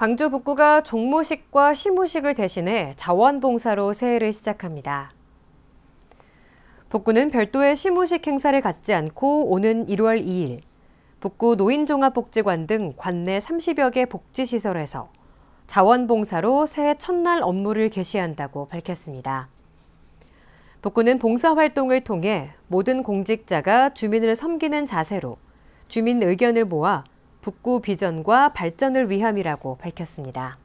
광주 북구가 종무식과 시무식을 대신해 자원봉사로 새해를 시작합니다. 북구는 별도의 시무식 행사를 갖지 않고 오는 1월 2일 북구 노인종합복지관 등 관내 30여 개 복지시설에서 자원봉사로 새해 첫날 업무를 개시한다고 밝혔습니다. 북구는 봉사활동을 통해 모든 공직자가 주민을 섬기는 자세로 주민 의견을 모아 북구 비전과 발전을 위함이라고 밝혔습니다.